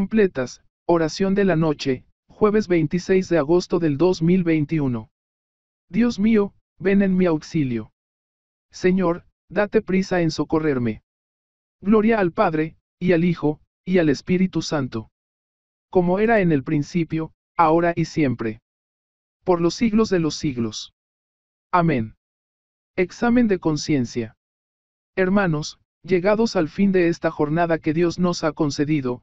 Completas, oración de la noche, jueves 26 de agosto del 2021. Dios mío, ven en mi auxilio. Señor, date prisa en socorrerme. Gloria al Padre, y al Hijo, y al Espíritu Santo. Como era en el principio, ahora y siempre. Por los siglos de los siglos. Amén. Examen de conciencia. Hermanos, llegados al fin de esta jornada que Dios nos ha concedido,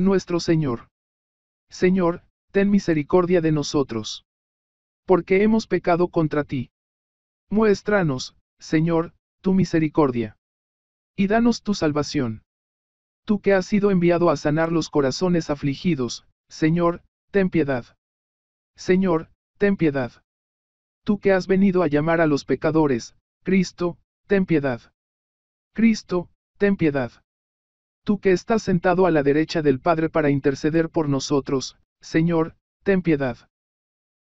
nuestro Señor. Señor, ten misericordia de nosotros. Porque hemos pecado contra ti. Muéstranos, Señor, tu misericordia. Y danos tu salvación. Tú que has sido enviado a sanar los corazones afligidos, Señor, ten piedad. Señor, ten piedad. Tú que has venido a llamar a los pecadores, Cristo, ten piedad. Cristo, ten piedad tú que estás sentado a la derecha del Padre para interceder por nosotros, Señor, ten piedad.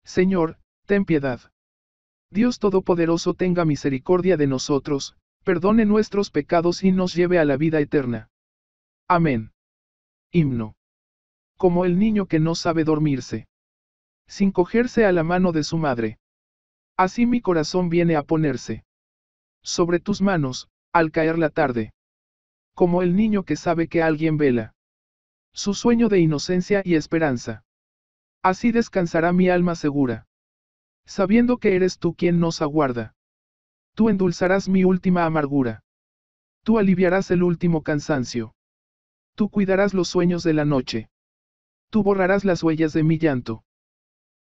Señor, ten piedad. Dios Todopoderoso tenga misericordia de nosotros, perdone nuestros pecados y nos lleve a la vida eterna. Amén. Himno. Como el niño que no sabe dormirse. Sin cogerse a la mano de su madre. Así mi corazón viene a ponerse. Sobre tus manos, al caer la tarde como el niño que sabe que alguien vela. Su sueño de inocencia y esperanza. Así descansará mi alma segura. Sabiendo que eres tú quien nos aguarda. Tú endulzarás mi última amargura. Tú aliviarás el último cansancio. Tú cuidarás los sueños de la noche. Tú borrarás las huellas de mi llanto.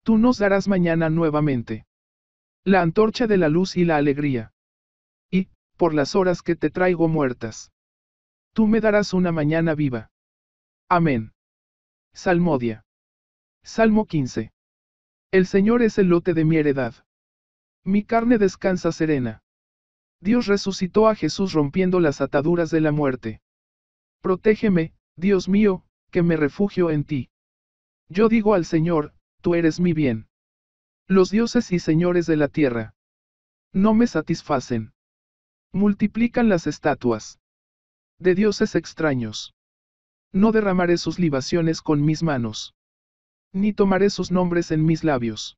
Tú nos darás mañana nuevamente. La antorcha de la luz y la alegría. Y, por las horas que te traigo muertas. Tú me darás una mañana viva. Amén. Salmodia. Salmo 15. El Señor es el lote de mi heredad. Mi carne descansa serena. Dios resucitó a Jesús rompiendo las ataduras de la muerte. Protégeme, Dios mío, que me refugio en ti. Yo digo al Señor, tú eres mi bien. Los dioses y señores de la tierra. No me satisfacen. Multiplican las estatuas de dioses extraños. No derramaré sus libaciones con mis manos. Ni tomaré sus nombres en mis labios.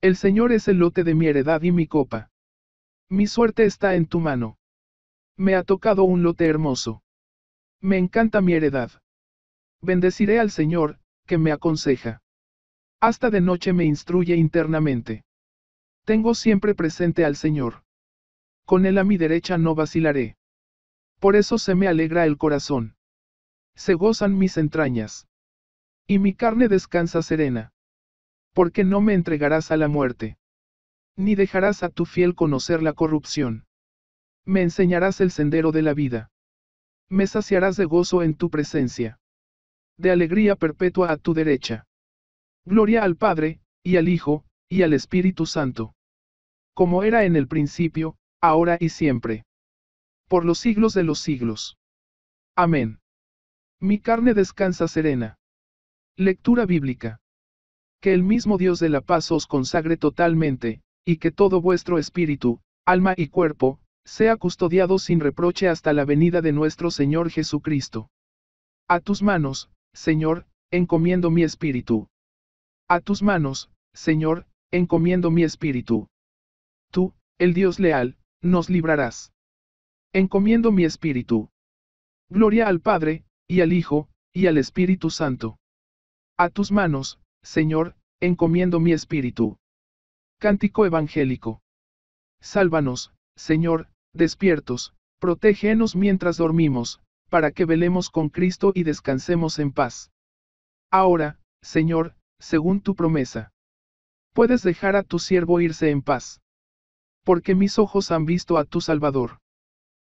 El Señor es el lote de mi heredad y mi copa. Mi suerte está en tu mano. Me ha tocado un lote hermoso. Me encanta mi heredad. Bendeciré al Señor, que me aconseja. Hasta de noche me instruye internamente. Tengo siempre presente al Señor. Con él a mi derecha no vacilaré. Por eso se me alegra el corazón. Se gozan mis entrañas. Y mi carne descansa serena. Porque no me entregarás a la muerte. Ni dejarás a tu fiel conocer la corrupción. Me enseñarás el sendero de la vida. Me saciarás de gozo en tu presencia. De alegría perpetua a tu derecha. Gloria al Padre, y al Hijo, y al Espíritu Santo. Como era en el principio, ahora y siempre por los siglos de los siglos. Amén. Mi carne descansa serena. Lectura bíblica. Que el mismo Dios de la paz os consagre totalmente, y que todo vuestro espíritu, alma y cuerpo, sea custodiado sin reproche hasta la venida de nuestro Señor Jesucristo. A tus manos, Señor, encomiendo mi espíritu. A tus manos, Señor, encomiendo mi espíritu. Tú, el Dios leal, nos librarás encomiendo mi espíritu. Gloria al Padre, y al Hijo, y al Espíritu Santo. A tus manos, Señor, encomiendo mi espíritu. Cántico Evangélico. Sálvanos, Señor, despiertos, protégenos mientras dormimos, para que velemos con Cristo y descansemos en paz. Ahora, Señor, según tu promesa. Puedes dejar a tu siervo irse en paz. Porque mis ojos han visto a tu Salvador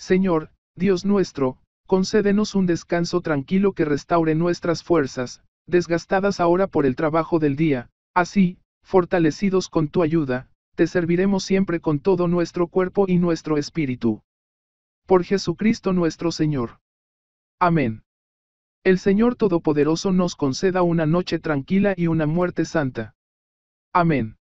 Señor, Dios nuestro, concédenos un descanso tranquilo que restaure nuestras fuerzas, desgastadas ahora por el trabajo del día, así, fortalecidos con tu ayuda, te serviremos siempre con todo nuestro cuerpo y nuestro espíritu. Por Jesucristo nuestro Señor. Amén. El Señor Todopoderoso nos conceda una noche tranquila y una muerte santa. Amén.